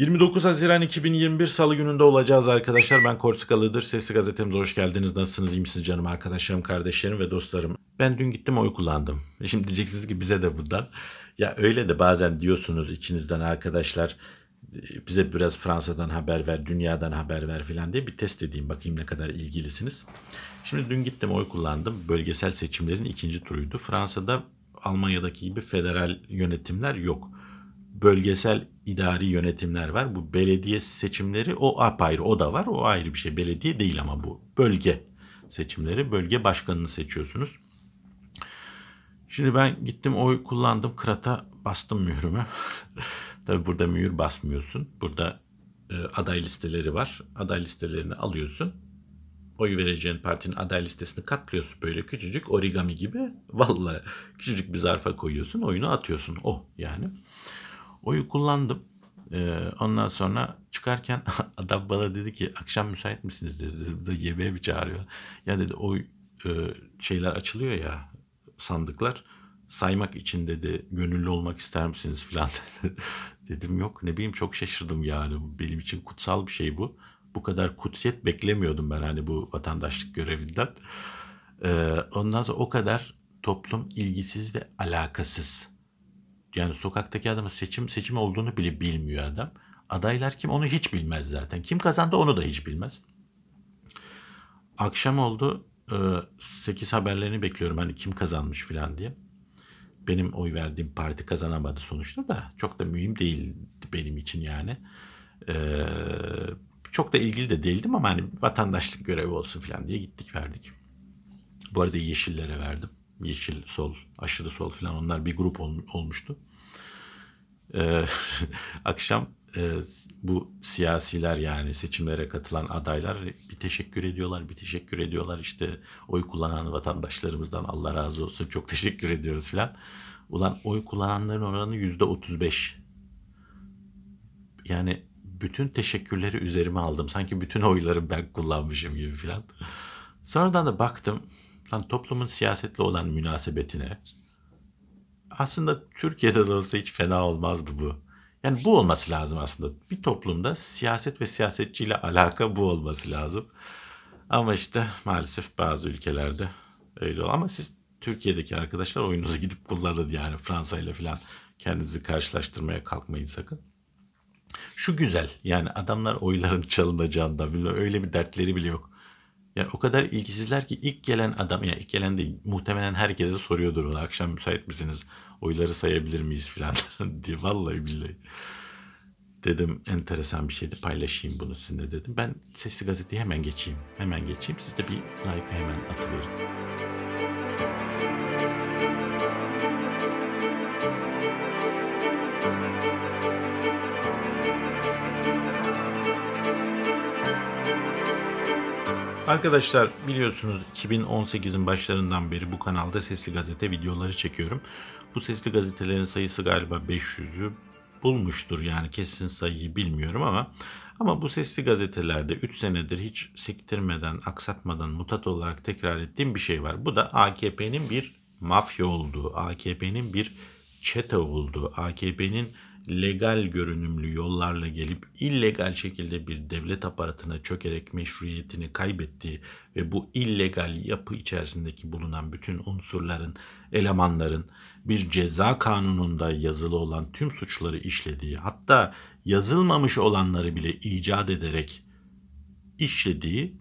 29 Haziran 2021 Salı gününde olacağız arkadaşlar. Ben Korsikalı'dır. Sesli Gazetemize hoş geldiniz. Nasılsınız, iyi misiniz canım arkadaşlarım, kardeşlerim ve dostlarım? Ben dün gittim oy kullandım. Şimdi diyeceksiniz ki bize de buradan. Ya öyle de bazen diyorsunuz içinizden arkadaşlar bize biraz Fransa'dan haber ver, dünyadan haber ver filan diye bir test edeyim bakayım ne kadar ilgilisiniz. Şimdi dün gittim oy kullandım. Bölgesel seçimlerin ikinci turuydu. Fransa'da Almanya'daki gibi federal yönetimler yok bölgesel idari yönetimler var. Bu belediye seçimleri o apayrı o da var. O ayrı bir şey. Belediye değil ama bu. Bölge seçimleri. Bölge başkanını seçiyorsunuz. Şimdi ben gittim oy kullandım. krata bastım mührümü. Tabi burada mühür basmıyorsun. Burada e, aday listeleri var. Aday listelerini alıyorsun. Oy vereceğin partinin aday listesini katlıyorsun böyle küçücük origami gibi. Vallahi küçücük bir zarfa koyuyorsun. Oyunu atıyorsun. O oh, yani. Oyu kullandım. Ee, ondan sonra çıkarken adam bana dedi ki akşam müsait misiniz dedi. dedi da yemeğe bir çağırıyor? Ya dedi o e, şeyler açılıyor ya sandıklar saymak için dedi gönüllü olmak ister misiniz filan dedi. dedim yok ne bileyim çok şaşırdım yani benim için kutsal bir şey bu. Bu kadar kutsiyet beklemiyordum ben hani bu vatandaşlık görevinden. Ee, ondan sonra o kadar toplum ilgisiz ve alakasız yani sokaktaki adamın seçim seçim olduğunu bile bilmiyor adam. Adaylar kim onu hiç bilmez zaten. Kim kazandı onu da hiç bilmez. Akşam oldu. 8 e, haberlerini bekliyorum hani kim kazanmış filan diye. Benim oy verdiğim parti kazanamadı sonuçta da çok da mühim değildi benim için yani. E, çok da ilgili de değildim ama hani vatandaşlık görevi olsun filan diye gittik verdik. Bu arada yeşillere verdim yeşil sol, aşırı sol falan onlar bir grup ol, olmuştu. Ee, akşam e, bu siyasiler yani seçimlere katılan adaylar bir teşekkür ediyorlar, bir teşekkür ediyorlar. işte oy kullanan vatandaşlarımızdan Allah razı olsun çok teşekkür ediyoruz filan. Ulan oy kullananların oranı yüzde otuz beş. Yani bütün teşekkürleri üzerime aldım. Sanki bütün oyları ben kullanmışım gibi filan. Sonradan da baktım yani toplumun siyasetle olan münasebetine aslında Türkiye'de de olsa hiç fena olmazdı bu. Yani bu olması lazım aslında. Bir toplumda siyaset ve siyasetçiyle alaka bu olması lazım. Ama işte maalesef bazı ülkelerde öyle oluyor. Ama siz Türkiye'deki arkadaşlar oyunuzu gidip kullanın yani Fransa ile falan kendinizi karşılaştırmaya kalkmayın sakın. Şu güzel yani adamlar oyların çalınacağından bilmem öyle bir dertleri bile yok. Yani o kadar ilgisizler ki ilk gelen adam yani ilk gelen değil muhtemelen herkese soruyordur onu akşam müsait misiniz oyları sayabilir miyiz filan diye vallahi billahi. Dedim enteresan bir şeydi paylaşayım bunu sizinle dedim. Ben sesli gazeteyi hemen geçeyim. Hemen geçeyim. Siz de bir like'ı hemen atıverin. Arkadaşlar biliyorsunuz 2018'in başlarından beri bu kanalda Sesli Gazete videoları çekiyorum. Bu Sesli Gazetelerin sayısı galiba 500'ü bulmuştur yani kesin sayıyı bilmiyorum ama ama bu sesli gazetelerde 3 senedir hiç sektirmeden, aksatmadan mutat olarak tekrar ettiğim bir şey var. Bu da AKP'nin bir mafya olduğu, AKP'nin bir çete olduğu, AKP'nin legal görünümlü yollarla gelip illegal şekilde bir devlet aparatına çökerek meşruiyetini kaybettiği ve bu illegal yapı içerisindeki bulunan bütün unsurların, elemanların bir ceza kanununda yazılı olan tüm suçları işlediği, hatta yazılmamış olanları bile icat ederek işlediği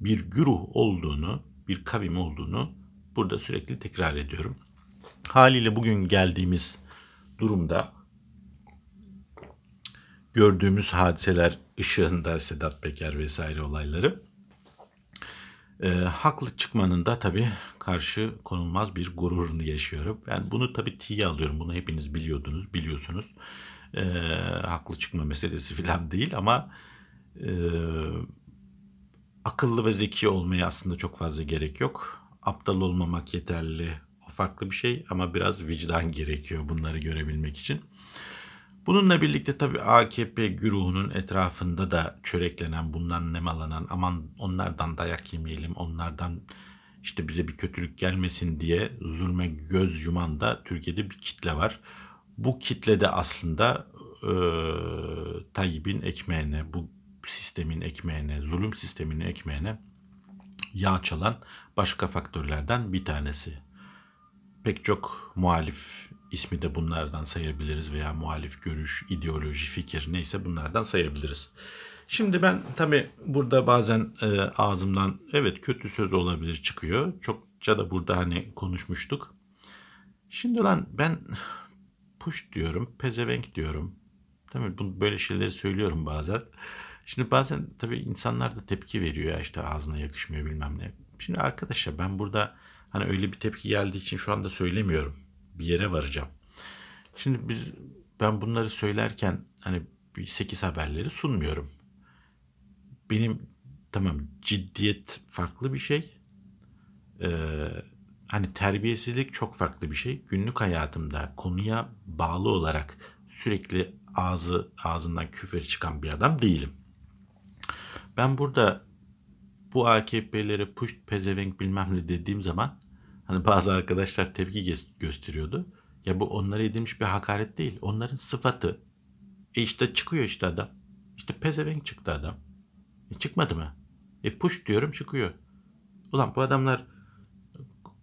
bir güruh olduğunu, bir kavim olduğunu burada sürekli tekrar ediyorum. Haliyle bugün geldiğimiz durumda gördüğümüz hadiseler ışığında Sedat Peker vesaire olayları. E, haklı çıkmanın da tabii karşı konulmaz bir gururunu yaşıyorum. Yani bunu tabii tiye alıyorum. Bunu hepiniz biliyordunuz, biliyorsunuz. E, haklı çıkma meselesi falan değil ama e, akıllı ve zeki olmaya aslında çok fazla gerek yok. Aptal olmamak yeterli. O farklı bir şey ama biraz vicdan gerekiyor bunları görebilmek için. Bununla birlikte tabii AKP güruhunun etrafında da çöreklenen, bundan nemalanan, aman onlardan dayak yemeyelim, onlardan işte bize bir kötülük gelmesin diye zulme göz yuman da Türkiye'de bir kitle var. Bu kitle de aslında e, Tayyip'in ekmeğine, bu sistemin ekmeğine, zulüm sisteminin ekmeğine yağ çalan başka faktörlerden bir tanesi. Pek çok muhalif ismi de bunlardan sayabiliriz veya muhalif görüş, ideoloji, fikir neyse bunlardan sayabiliriz. Şimdi ben tabi burada bazen e, ağzımdan evet kötü söz olabilir çıkıyor. Çokça da burada hani konuşmuştuk. Şimdi lan ben puş diyorum, pezevenk diyorum. Tabii bu böyle şeyleri söylüyorum bazen. Şimdi bazen tabii insanlar da tepki veriyor ya işte ağzına yakışmıyor bilmem ne. Şimdi arkadaşlar ben burada hani öyle bir tepki geldiği için şu anda söylemiyorum bir yere varacağım. Şimdi biz ben bunları söylerken hani 8 haberleri sunmuyorum. Benim tamam ciddiyet farklı bir şey. Ee, hani terbiyesizlik çok farklı bir şey. Günlük hayatımda konuya bağlı olarak sürekli ağzı ağzından küfür çıkan bir adam değilim. Ben burada bu AKP'lere push pezevenk bilmem ne dediğim zaman Hani bazı arkadaşlar tepki gösteriyordu. Ya bu onlara edilmiş bir hakaret değil. Onların sıfatı. E işte çıkıyor işte adam. İşte pezevenk çıktı adam. E çıkmadı mı? E push diyorum çıkıyor. Ulan bu adamlar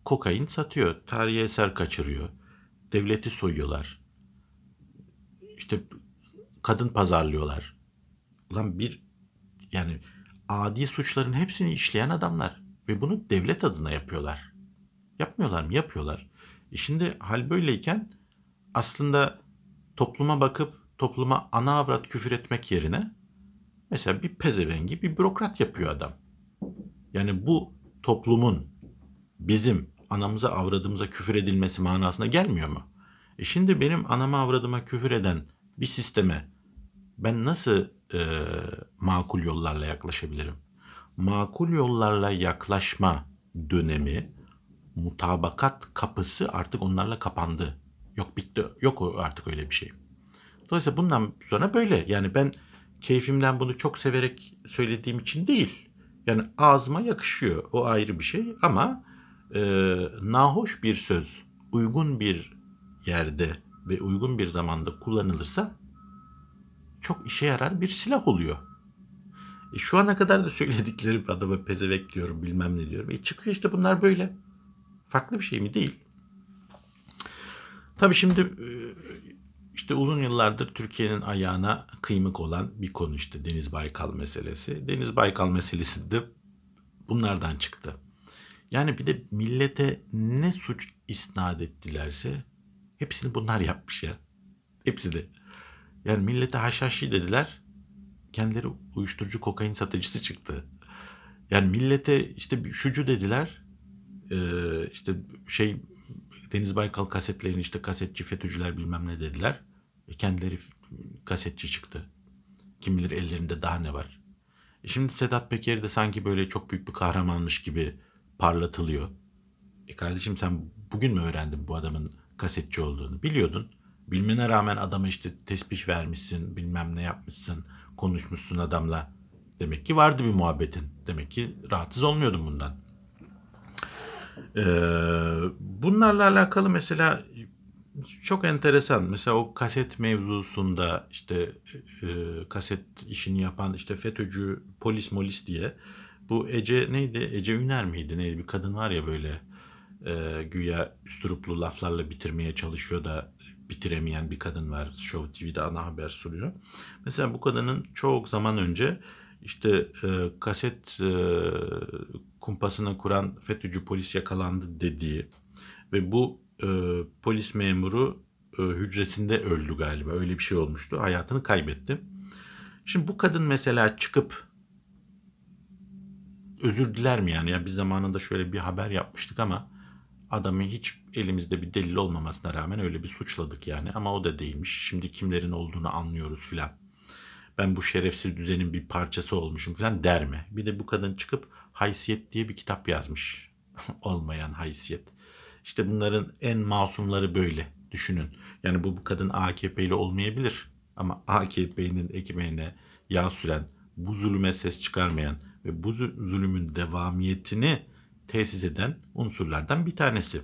kokain satıyor. Tarihi eser kaçırıyor. Devleti soyuyorlar. İşte kadın pazarlıyorlar. Ulan bir yani adi suçların hepsini işleyen adamlar. Ve bunu devlet adına yapıyorlar. Yapmıyorlar mı? Yapıyorlar. E şimdi hal böyleyken aslında topluma bakıp topluma ana avrat küfür etmek yerine mesela bir pezevengi bir bürokrat yapıyor adam. Yani bu toplumun bizim anamıza avradımıza küfür edilmesi manasına gelmiyor mu? E şimdi benim anama avradıma küfür eden bir sisteme ben nasıl e, makul yollarla yaklaşabilirim? Makul yollarla yaklaşma dönemi mutabakat kapısı artık onlarla kapandı. Yok bitti. Yok artık öyle bir şey. Dolayısıyla bundan sonra böyle. Yani ben keyfimden bunu çok severek söylediğim için değil. Yani ağzıma yakışıyor. O ayrı bir şey ama e, nahoş bir söz uygun bir yerde ve uygun bir zamanda kullanılırsa çok işe yarar bir silah oluyor. E, şu ana kadar da söyledikleri adama pezevek diyorum bilmem ne diyorum. E, çıkıyor işte bunlar böyle farklı bir şey mi? Değil. Tabii şimdi e, işte uzun yıllardır Türkiye'nin ayağına kıymık olan bir konu işte Deniz Baykal meselesi. Deniz Baykal meselesi de bunlardan çıktı. Yani bir de millete ne suç isnat ettilerse hepsini bunlar yapmış ya. Hepsi de. Yani millete haşhaşi dediler. Kendileri uyuşturucu kokain satıcısı çıktı. Yani millete işte şucu dediler e, işte şey Deniz Baykal kasetlerini işte kasetçi FETÖ'cüler bilmem ne dediler. E kendileri kasetçi çıktı. Kim bilir ellerinde daha ne var. E şimdi Sedat Peker de sanki böyle çok büyük bir kahramanmış gibi parlatılıyor. E kardeşim sen bugün mü öğrendin bu adamın kasetçi olduğunu? Biliyordun. Bilmene rağmen adama işte tespih vermişsin, bilmem ne yapmışsın, konuşmuşsun adamla. Demek ki vardı bir muhabbetin. Demek ki rahatsız olmuyordun bundan. Ee, bunlarla alakalı mesela çok enteresan. Mesela o kaset mevzusunda işte e, kaset işini yapan işte FETÖ'cü polis molis diye bu Ece neydi? Ece Üner miydi? Neydi? Bir kadın var ya böyle e, güya üstüruplu laflarla bitirmeye çalışıyor da bitiremeyen bir kadın var. Show TV'de ana haber soruyor. Mesela bu kadının çok zaman önce işte e, kaset e, kumpasını kuran FETÖ'cü polis yakalandı dediği ve bu e, polis memuru e, hücresinde öldü galiba. Öyle bir şey olmuştu. Hayatını kaybetti. Şimdi bu kadın mesela çıkıp özür diler mi yani? Ya bir zamanında şöyle bir haber yapmıştık ama adamı hiç elimizde bir delil olmamasına rağmen öyle bir suçladık yani. Ama o da değilmiş. Şimdi kimlerin olduğunu anlıyoruz filan. Ben bu şerefsiz düzenin bir parçası olmuşum filan der mi? Bir de bu kadın çıkıp Haysiyet diye bir kitap yazmış. Olmayan haysiyet. İşte bunların en masumları böyle düşünün. Yani bu, bu kadın AKP'li olmayabilir ama AKP'nin ekmeğine yağ süren, bu zulüme ses çıkarmayan ve bu zulümün devamiyetini tesis eden unsurlardan bir tanesi.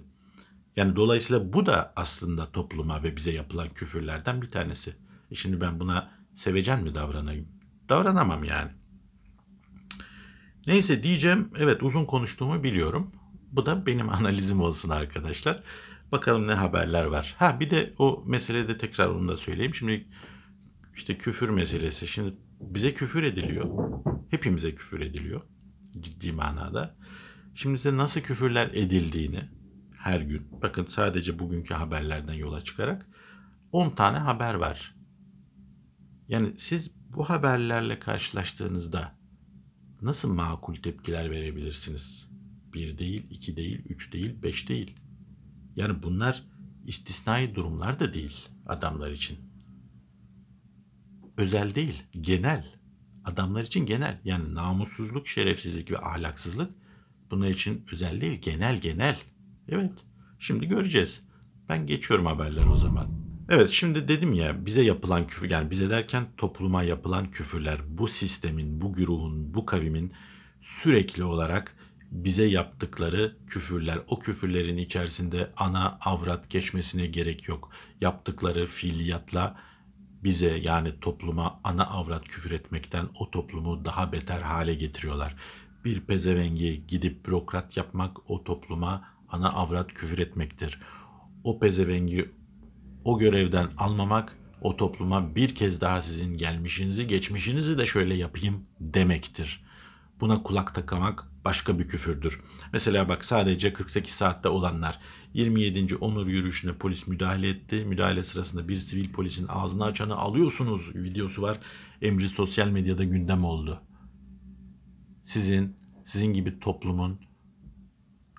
Yani dolayısıyla bu da aslında topluma ve bize yapılan küfürlerden bir tanesi. E şimdi ben buna sevecen mi davranayım? Davranamam yani. Neyse diyeceğim evet uzun konuştuğumu biliyorum. Bu da benim analizim olsun arkadaşlar. Bakalım ne haberler var. Ha bir de o meselede tekrar onu da söyleyeyim. Şimdi işte küfür meselesi. Şimdi bize küfür ediliyor. Hepimize küfür ediliyor. Ciddi manada. Şimdi size nasıl küfürler edildiğini her gün. Bakın sadece bugünkü haberlerden yola çıkarak 10 tane haber var. Yani siz bu haberlerle karşılaştığınızda nasıl makul tepkiler verebilirsiniz? Bir değil, iki değil, üç değil, beş değil. Yani bunlar istisnai durumlar da değil adamlar için. Özel değil, genel. Adamlar için genel. Yani namussuzluk, şerefsizlik ve ahlaksızlık bunlar için özel değil, genel genel. Evet, şimdi göreceğiz. Ben geçiyorum haberler o zaman. Evet şimdi dedim ya bize yapılan küfür yani bize derken topluma yapılan küfürler bu sistemin, bu güruhun, bu kavimin sürekli olarak bize yaptıkları küfürler. O küfürlerin içerisinde ana avrat geçmesine gerek yok. Yaptıkları fiiliyatla bize yani topluma ana avrat küfür etmekten o toplumu daha beter hale getiriyorlar. Bir pezevengi gidip bürokrat yapmak o topluma ana avrat küfür etmektir. O pezevengi o görevden almamak o topluma bir kez daha sizin gelmişinizi, geçmişinizi de şöyle yapayım demektir. Buna kulak takamak başka bir küfürdür. Mesela bak sadece 48 saatte olanlar 27. onur yürüyüşüne polis müdahale etti. Müdahale sırasında bir sivil polisin ağzını açanı alıyorsunuz videosu var. Emri sosyal medyada gündem oldu. Sizin, sizin gibi toplumun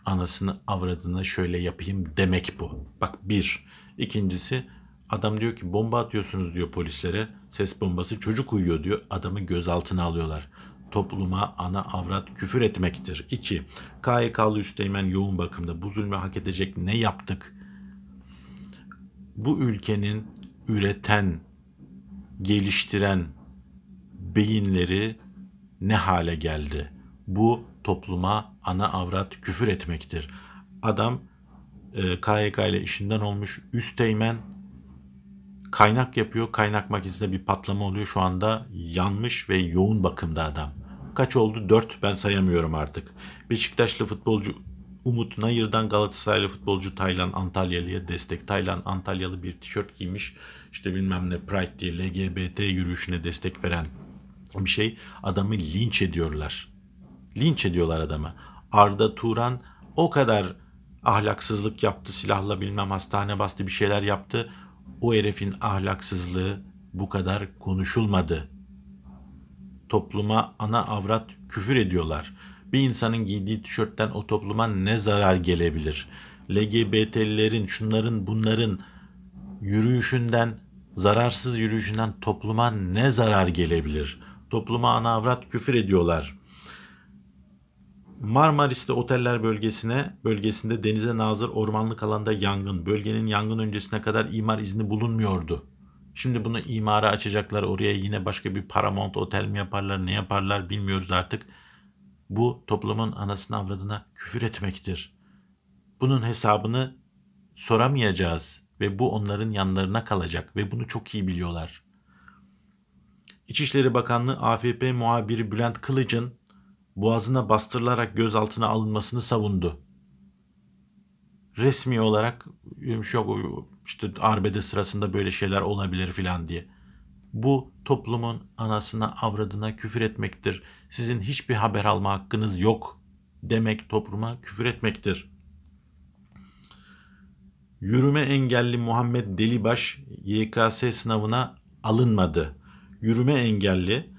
anasını avradını şöyle yapayım demek bu. Bak bir, İkincisi adam diyor ki bomba atıyorsunuz diyor polislere. Ses bombası çocuk uyuyor diyor. Adamı gözaltına alıyorlar. Topluma ana avrat küfür etmektir. 2. KYK'lı Üsteğmen yoğun bakımda bu zulmü hak edecek ne yaptık? Bu ülkenin üreten, geliştiren beyinleri ne hale geldi? Bu topluma ana avrat küfür etmektir. Adam e, KYK ile işinden olmuş. Üsteğmen kaynak yapıyor. Kaynak makinesinde bir patlama oluyor. Şu anda yanmış ve yoğun bakımda adam. Kaç oldu? Dört ben sayamıyorum artık. Beşiktaşlı futbolcu Umut Nayır'dan Galatasaraylı futbolcu Taylan Antalyalı'ya destek. Taylan Antalyalı bir tişört giymiş. İşte bilmem ne Pride diye LGBT yürüyüşüne destek veren bir şey. Adamı linç ediyorlar. Linç ediyorlar adama. Arda Turan o kadar ahlaksızlık yaptı, silahla bilmem hastane bastı bir şeyler yaptı. O herifin ahlaksızlığı bu kadar konuşulmadı. Topluma ana avrat küfür ediyorlar. Bir insanın giydiği tişörtten o topluma ne zarar gelebilir? LGBT'lilerin, şunların, bunların yürüyüşünden, zararsız yürüyüşünden topluma ne zarar gelebilir? Topluma ana avrat küfür ediyorlar. Marmaris'te oteller bölgesine bölgesinde denize nazır ormanlık alanda yangın. Bölgenin yangın öncesine kadar imar izni bulunmuyordu. Şimdi bunu imara açacaklar. Oraya yine başka bir Paramount otel mi yaparlar, ne yaparlar bilmiyoruz artık. Bu toplumun anasını avradına küfür etmektir. Bunun hesabını soramayacağız ve bu onların yanlarına kalacak ve bunu çok iyi biliyorlar. İçişleri Bakanlığı AFP muhabiri Bülent Kılıç'ın boğazına bastırılarak gözaltına alınmasını savundu. Resmi olarak yok işte arbede sırasında böyle şeyler olabilir filan diye. Bu toplumun anasına avradına küfür etmektir. Sizin hiçbir haber alma hakkınız yok demek topluma küfür etmektir. Yürüme engelli Muhammed Delibaş YKS sınavına alınmadı. Yürüme engelli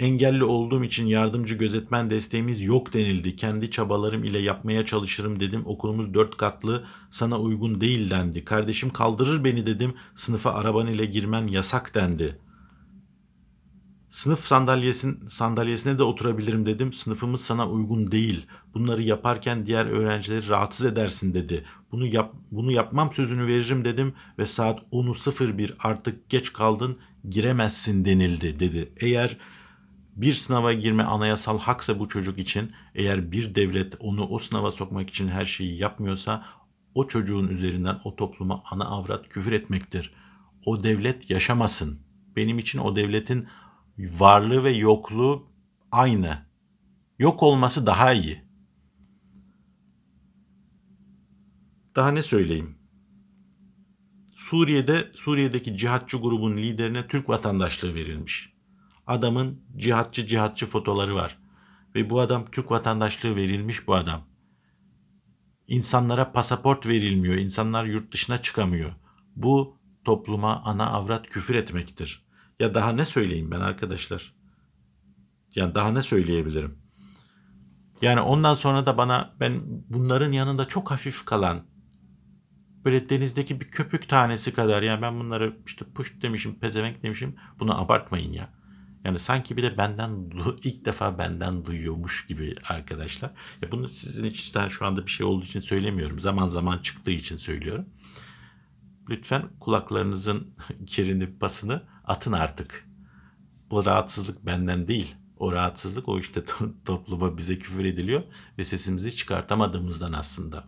Engelli olduğum için yardımcı gözetmen desteğimiz yok denildi. Kendi çabalarım ile yapmaya çalışırım dedim. Okulumuz dört katlı sana uygun değil dendi. Kardeşim kaldırır beni dedim. Sınıfa araban ile girmen yasak dendi. Sınıf sandalyesin, sandalyesine de oturabilirim dedim. Sınıfımız sana uygun değil. Bunları yaparken diğer öğrencileri rahatsız edersin dedi. Bunu yap, bunu yapmam sözünü veririm dedim ve saat 10.01 artık geç kaldın giremezsin denildi dedi. Eğer bir sınava girme anayasal haksa bu çocuk için eğer bir devlet onu o sınava sokmak için her şeyi yapmıyorsa o çocuğun üzerinden o topluma ana avrat küfür etmektir. O devlet yaşamasın. Benim için o devletin varlığı ve yokluğu aynı. Yok olması daha iyi. Daha ne söyleyeyim? Suriye'de Suriye'deki cihatçı grubun liderine Türk vatandaşlığı verilmiş. Adamın cihatçı cihatçı fotoları var. Ve bu adam Türk vatandaşlığı verilmiş bu adam. İnsanlara pasaport verilmiyor. insanlar yurt dışına çıkamıyor. Bu topluma ana avrat küfür etmektir. Ya daha ne söyleyeyim ben arkadaşlar? Yani daha ne söyleyebilirim? Yani ondan sonra da bana ben bunların yanında çok hafif kalan böyle denizdeki bir köpük tanesi kadar yani ben bunları işte puş demişim, pezevenk demişim. Bunu abartmayın ya. Yani sanki bir de benden ilk defa benden duyuyormuş gibi arkadaşlar. Ya bunu sizin için şu anda bir şey olduğu için söylemiyorum. Zaman zaman çıktığı için söylüyorum. Lütfen kulaklarınızın kirini, pasını atın artık. Bu rahatsızlık benden değil. O rahatsızlık o işte topluma bize küfür ediliyor ve sesimizi çıkartamadığımızdan aslında.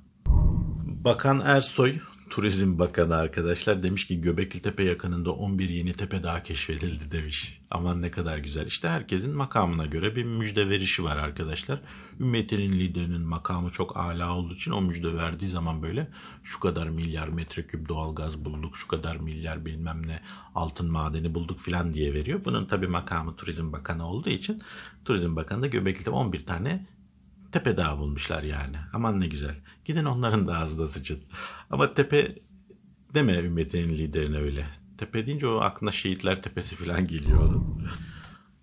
Bakan Ersoy Turizm Bakanı arkadaşlar demiş ki Göbekli Tepe yakınında 11 yeni tepe daha keşfedildi demiş. Aman ne kadar güzel. İşte herkesin makamına göre bir müjde verişi var arkadaşlar. Ümmetinin liderinin makamı çok ala olduğu için o müjde verdiği zaman böyle şu kadar milyar metreküp doğal gaz bulduk, şu kadar milyar bilmem ne altın madeni bulduk filan diye veriyor. Bunun tabi makamı Turizm Bakanı olduğu için Turizm Bakanı da Göbekli Tepe 11 tane Tepe tepedağı bulmuşlar yani. Aman ne güzel. Gidin onların da ağzına sıçın. Ama tepe deme ümmetinin liderine öyle. Tepe deyince o aklına şehitler tepesi falan geliyordu.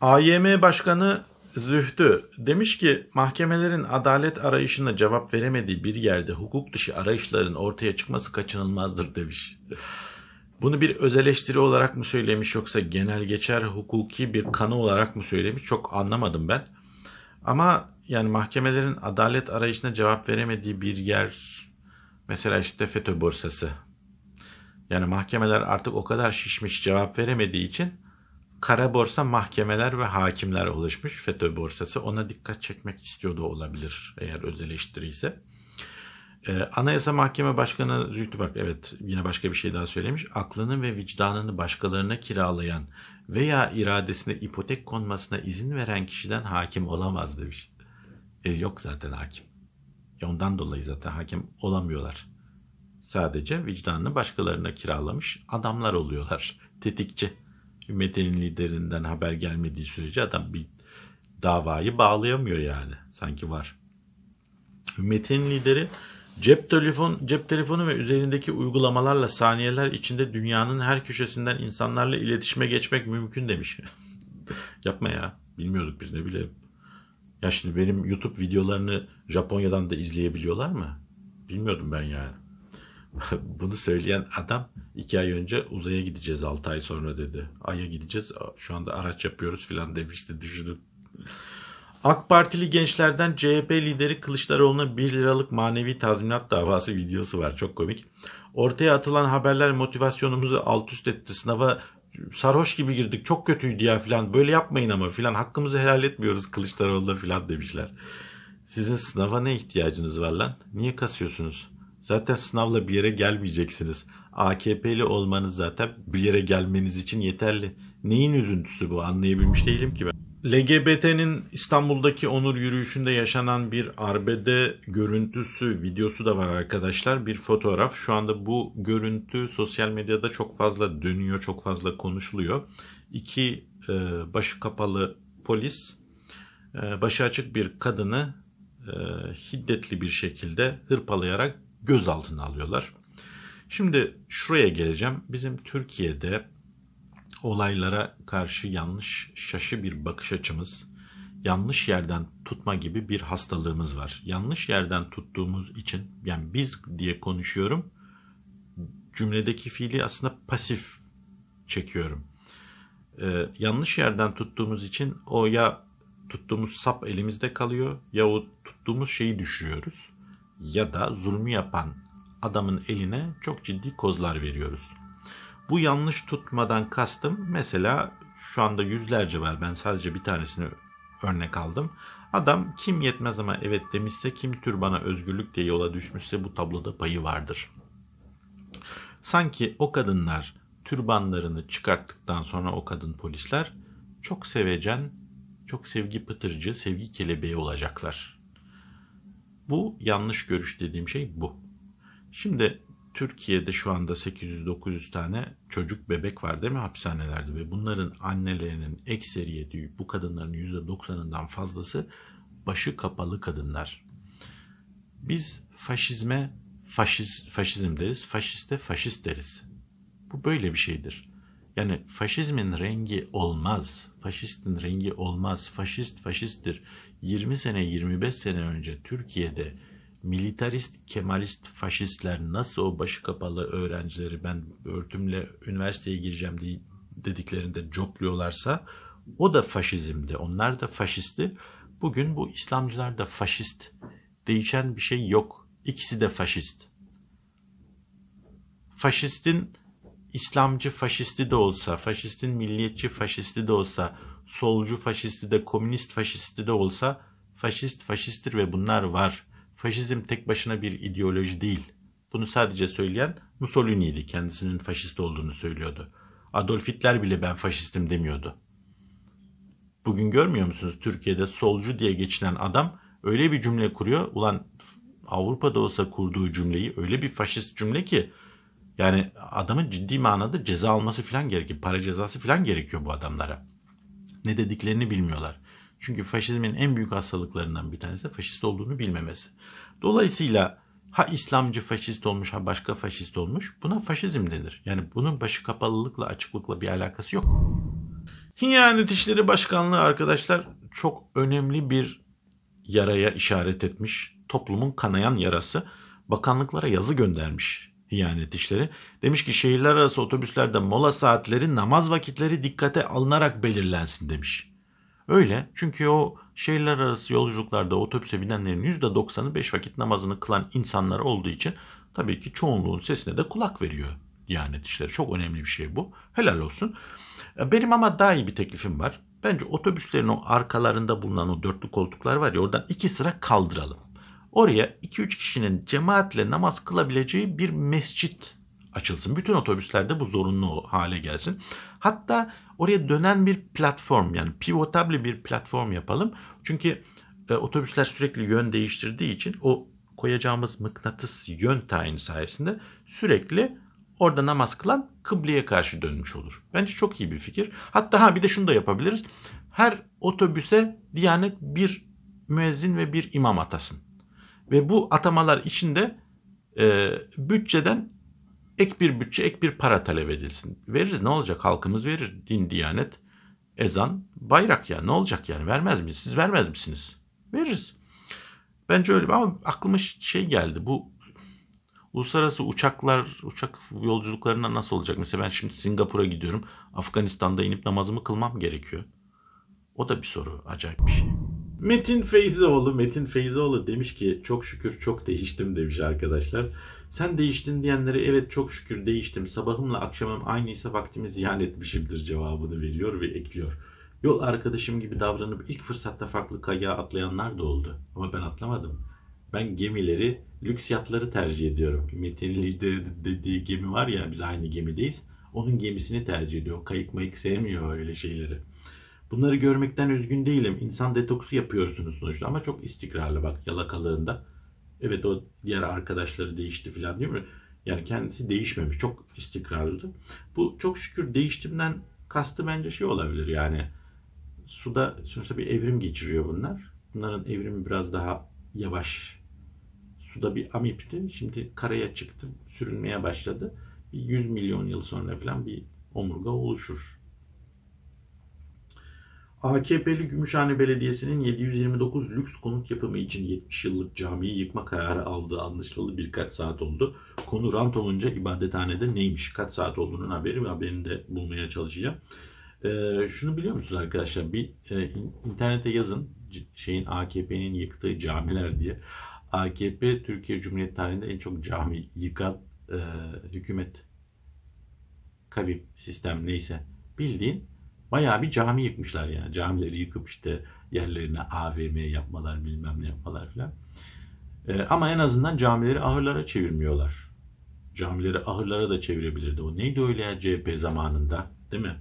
AYM Başkanı Zühtü demiş ki mahkemelerin adalet arayışına cevap veremediği bir yerde hukuk dışı arayışların ortaya çıkması kaçınılmazdır demiş. Bunu bir özeleştiri olarak mı söylemiş yoksa genel geçer hukuki bir kanı olarak mı söylemiş çok anlamadım ben. Ama yani mahkemelerin adalet arayışına cevap veremediği bir yer mesela işte FETÖ borsası. Yani mahkemeler artık o kadar şişmiş cevap veremediği için kara borsa mahkemeler ve hakimler oluşmuş FETÖ borsası. Ona dikkat çekmek istiyordu olabilir eğer öz eleştiri Ee, Anayasa Mahkeme Başkanı Zühtü Bak evet yine başka bir şey daha söylemiş. Aklını ve vicdanını başkalarına kiralayan veya iradesine ipotek konmasına izin veren kişiden hakim olamaz demiş e, yok zaten hakim. E ondan dolayı zaten hakim olamıyorlar. Sadece vicdanını başkalarına kiralamış adamlar oluyorlar. Tetikçi. Ümmetinin liderinden haber gelmediği sürece adam bir davayı bağlayamıyor yani. Sanki var. Ümmetin lideri cep telefon cep telefonu ve üzerindeki uygulamalarla saniyeler içinde dünyanın her köşesinden insanlarla iletişime geçmek mümkün demiş. Yapma ya. Bilmiyorduk biz ne bileyim. Ya şimdi benim YouTube videolarını Japonya'dan da izleyebiliyorlar mı? Bilmiyordum ben yani. Bunu söyleyen adam iki ay önce uzaya gideceğiz altı ay sonra dedi. Ay'a gideceğiz şu anda araç yapıyoruz filan demişti düşünün. AK Partili gençlerden CHP lideri Kılıçdaroğlu'na 1 liralık manevi tazminat davası videosu var. Çok komik. Ortaya atılan haberler motivasyonumuzu alt üst etti. Sınava sarhoş gibi girdik çok kötüydü ya filan böyle yapmayın ama filan hakkımızı helal etmiyoruz Kılıçdaroğlu'na filan demişler. Sizin sınava ne ihtiyacınız var lan? Niye kasıyorsunuz? Zaten sınavla bir yere gelmeyeceksiniz. AKP'li olmanız zaten bir yere gelmeniz için yeterli. Neyin üzüntüsü bu anlayabilmiş değilim ki ben. LGBT'nin İstanbul'daki onur yürüyüşünde yaşanan bir arbede görüntüsü, videosu da var arkadaşlar. Bir fotoğraf. Şu anda bu görüntü sosyal medyada çok fazla dönüyor, çok fazla konuşuluyor. İki e, başı kapalı polis, e, başı açık bir kadını e, hiddetli bir şekilde hırpalayarak gözaltına alıyorlar. Şimdi şuraya geleceğim. Bizim Türkiye'de olaylara karşı yanlış, şaşı bir bakış açımız, yanlış yerden tutma gibi bir hastalığımız var. Yanlış yerden tuttuğumuz için yani biz diye konuşuyorum. Cümledeki fiili aslında pasif çekiyorum. Ee, yanlış yerden tuttuğumuz için o ya tuttuğumuz sap elimizde kalıyor ya o tuttuğumuz şeyi düşürüyoruz ya da zulmü yapan adamın eline çok ciddi kozlar veriyoruz.'' Bu yanlış tutmadan kastım mesela şu anda yüzlerce var. Ben sadece bir tanesini örnek aldım. Adam kim yetmez ama evet demişse kim tür bana özgürlük diye yola düşmüşse bu tabloda payı vardır. Sanki o kadınlar türbanlarını çıkarttıktan sonra o kadın polisler çok sevecen, çok sevgi pıtırcı, sevgi kelebeği olacaklar. Bu yanlış görüş dediğim şey bu. Şimdi Türkiye'de şu anda 800-900 tane çocuk bebek var değil mi hapishanelerde ve bunların annelerinin ekseriyeti bu kadınların %90'ından fazlası başı kapalı kadınlar. Biz faşizme faşiz, faşizm deriz, faşiste faşist deriz. Bu böyle bir şeydir. Yani faşizmin rengi olmaz, faşistin rengi olmaz, faşist faşisttir. 20 sene 25 sene önce Türkiye'de militarist, kemalist, faşistler nasıl o başı kapalı öğrencileri ben örtümle üniversiteye gireceğim diye dediklerinde copluyorlarsa o da faşizmdi. Onlar da faşisti. Bugün bu İslamcılar da faşist. Değişen bir şey yok. İkisi de faşist. Faşistin İslamcı faşisti de olsa, faşistin milliyetçi faşisti de olsa, solcu faşisti de, komünist faşisti de olsa faşist faşisttir ve bunlar var.'' faşizm tek başına bir ideoloji değil. Bunu sadece söyleyen Mussolini'ydi. Kendisinin faşist olduğunu söylüyordu. Adolf Hitler bile ben faşistim demiyordu. Bugün görmüyor musunuz Türkiye'de solcu diye geçinen adam öyle bir cümle kuruyor. Ulan Avrupa'da olsa kurduğu cümleyi öyle bir faşist cümle ki yani adamın ciddi manada ceza alması falan gerekiyor. Para cezası falan gerekiyor bu adamlara. Ne dediklerini bilmiyorlar. Çünkü faşizmin en büyük hastalıklarından bir tanesi faşist olduğunu bilmemesi. Dolayısıyla ha İslamcı faşist olmuş ha başka faşist olmuş buna faşizm denir. Yani bunun başı kapalılıkla açıklıkla bir alakası yok. Hiyanet İşleri Başkanlığı arkadaşlar çok önemli bir yaraya işaret etmiş. Toplumun kanayan yarası. Bakanlıklara yazı göndermiş Hiyanet İşleri. Demiş ki şehirler arası otobüslerde mola saatleri namaz vakitleri dikkate alınarak belirlensin demiş. Öyle çünkü o şehirler arası yolculuklarda otobüse binenlerin %90'ı 5 vakit namazını kılan insanlar olduğu için tabii ki çoğunluğun sesine de kulak veriyor Diyanet İşleri. Çok önemli bir şey bu. Helal olsun. E, benim ama daha iyi bir teklifim var. Bence otobüslerin o arkalarında bulunan o dörtlü koltuklar var ya oradan iki sıra kaldıralım. Oraya 2-3 kişinin cemaatle namaz kılabileceği bir mescit açılsın. Bütün otobüslerde bu zorunlu hale gelsin. Hatta Oraya dönen bir platform yani pivotable bir platform yapalım. Çünkü e, otobüsler sürekli yön değiştirdiği için o koyacağımız mıknatıs yön tayini sayesinde sürekli orada namaz kılan kıbleye karşı dönmüş olur. Bence çok iyi bir fikir. Hatta ha bir de şunu da yapabiliriz. Her otobüse Diyanet bir müezzin ve bir imam atasın. Ve bu atamalar içinde e, bütçeden ek bir bütçe, ek bir para talep edilsin. Veririz ne olacak? Halkımız verir. Din, diyanet, ezan, bayrak ya ne olacak yani? Vermez miyiz? Siz vermez misiniz? Veririz. Bence öyle ama aklıma şey geldi. Bu uluslararası uçaklar, uçak yolculuklarına nasıl olacak? Mesela ben şimdi Singapur'a gidiyorum. Afganistan'da inip namazımı kılmam gerekiyor. O da bir soru. Acayip bir şey. Metin Feyzoğlu, Metin Feyzoğlu demiş ki çok şükür çok değiştim demiş arkadaşlar. Sen değiştin diyenlere evet çok şükür değiştim. Sabahımla akşamım aynıysa vaktimi ziyan etmişimdir cevabını veriyor ve ekliyor. Yol arkadaşım gibi davranıp ilk fırsatta farklı kayağa atlayanlar da oldu. Ama ben atlamadım. Ben gemileri, lüks yatları tercih ediyorum. Metin lideri dediği gemi var ya biz aynı gemideyiz. Onun gemisini tercih ediyor. Kayık mayık sevmiyor öyle şeyleri. Bunları görmekten üzgün değilim. İnsan detoksu yapıyorsunuz sonuçta ama çok istikrarlı bak yalakalığında. Evet o diğer arkadaşları değişti falan değil mi? Yani kendisi değişmemiş. Çok istikrarlı. Bu çok şükür değiştimden kastı bence şey olabilir yani. Suda sonuçta bir evrim geçiriyor bunlar. Bunların evrimi biraz daha yavaş. Suda bir amipti. Şimdi karaya çıktı. Sürünmeye başladı. Bir 100 milyon yıl sonra falan bir omurga oluşur. AKP'li Gümüşhane Belediyesi'nin 729 lüks konut yapımı için 70 yıllık camiyi yıkma kararı aldığı anlaşılalı birkaç saat oldu. Konu rant olunca ibadethanede neymiş, kaç saat olduğunun haberi ve haberini de bulmaya çalışacağım. Ee, şunu biliyor musunuz arkadaşlar? Bir e, internete yazın şeyin AKP'nin yıktığı camiler diye. AKP Türkiye Cumhuriyeti tarihinde en çok cami yıkan e, hükümet kavim sistem neyse bildiğin Bayağı bir cami yıkmışlar yani. Camileri yıkıp işte yerlerine AVM yapmalar bilmem ne yapmalar filan. E, ama en azından camileri ahırlara çevirmiyorlar. Camileri ahırlara da çevirebilirdi. O neydi öyle ya CHP zamanında değil mi?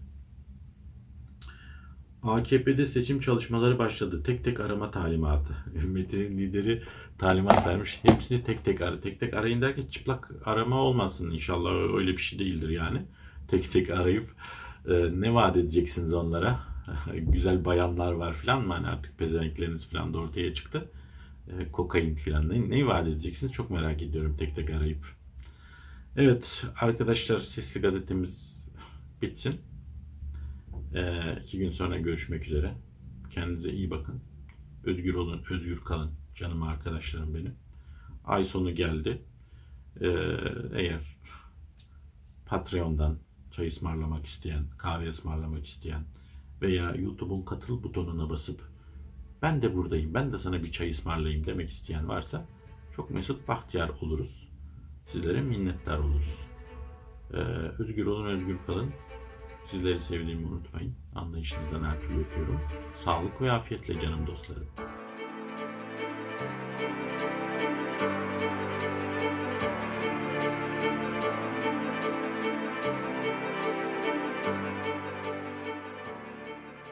AKP'de seçim çalışmaları başladı. Tek tek arama talimatı. Metin'in lideri talimat vermiş. Hepsini tek tek ara. Tek tek arayın derken çıplak arama olmasın inşallah. Öyle bir şey değildir yani. Tek tek arayıp ee, ne vaat edeceksiniz onlara? Güzel bayanlar var filan mı? Hani artık pezevenkleriniz filan da ortaya çıktı. E, kokain filan Ne, Ne vaat edeceksiniz? Çok merak ediyorum tek tek arayıp. Evet arkadaşlar sesli gazetemiz bitsin. E, iki gün sonra görüşmek üzere. Kendinize iyi bakın. Özgür olun, özgür kalın canım arkadaşlarım benim. Ay sonu geldi. Ee, eğer Patreon'dan çay ısmarlamak isteyen, kahve ısmarlamak isteyen veya YouTube'un katıl butonuna basıp ben de buradayım, ben de sana bir çay ısmarlayayım demek isteyen varsa çok mesut bahtiyar oluruz. Sizlere minnettar oluruz. Ee, özgür olun, özgür kalın. Sizleri sevdiğimi unutmayın. Anlayışınızdan her türlü öpüyorum. Sağlık ve afiyetle canım dostlarım.